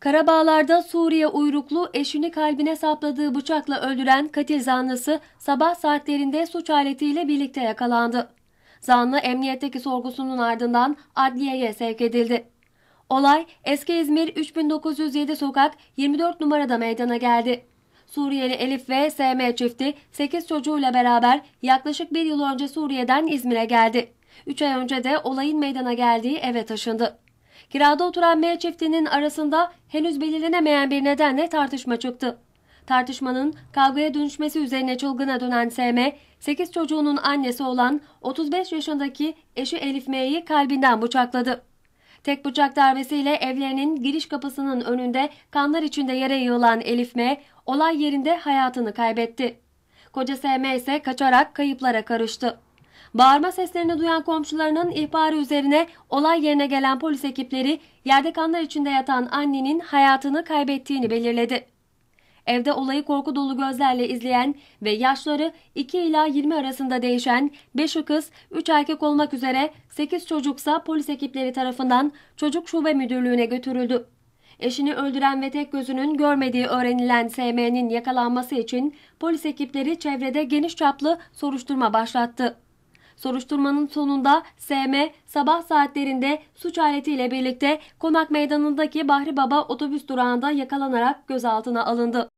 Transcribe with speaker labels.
Speaker 1: Karabağlar'da Suriye uyruklu
Speaker 2: eşini kalbine sapladığı bıçakla öldüren katil zanlısı sabah saatlerinde suç aletiyle birlikte yakalandı. Zanlı emniyetteki sorgusunun ardından adliyeye sevk edildi. Olay eski İzmir 3907 sokak 24 numarada meydana geldi. Suriyeli Elif ve SM çifti 8 çocuğuyla beraber yaklaşık bir yıl önce Suriye'den İzmir'e geldi. 3 ay önce de olayın meydana geldiği eve taşındı. Kirada oturan M çiftinin arasında henüz belirlenemeyen bir nedenle tartışma çıktı. Tartışmanın kavgaya dönüşmesi üzerine çılgına dönen SM, 8 çocuğunun annesi olan 35 yaşındaki eşi Elif M'yi kalbinden bıçakladı. Tek bıçak darbesiyle evlerinin giriş kapısının önünde kanlar içinde yere yığılan Elif M, olay yerinde hayatını kaybetti. Koca SM ise kaçarak kayıplara karıştı. Bağırma seslerini duyan komşularının ihbarı üzerine olay yerine gelen polis ekipleri yerde kanlar içinde yatan annenin hayatını kaybettiğini belirledi. Evde olayı korku dolu gözlerle izleyen ve yaşları 2 ila 20 arasında değişen 5 kız, 3 erkek olmak üzere 8 çocuksa polis ekipleri tarafından çocuk şube müdürlüğüne götürüldü. Eşini öldüren ve tek gözünün görmediği öğrenilen SM'nin yakalanması için polis ekipleri çevrede geniş çaplı soruşturma başlattı. Soruşturmanın sonunda SM sabah saatlerinde suç aletiyle birlikte konak meydanındaki Bahri Baba otobüs durağında yakalanarak gözaltına
Speaker 1: alındı.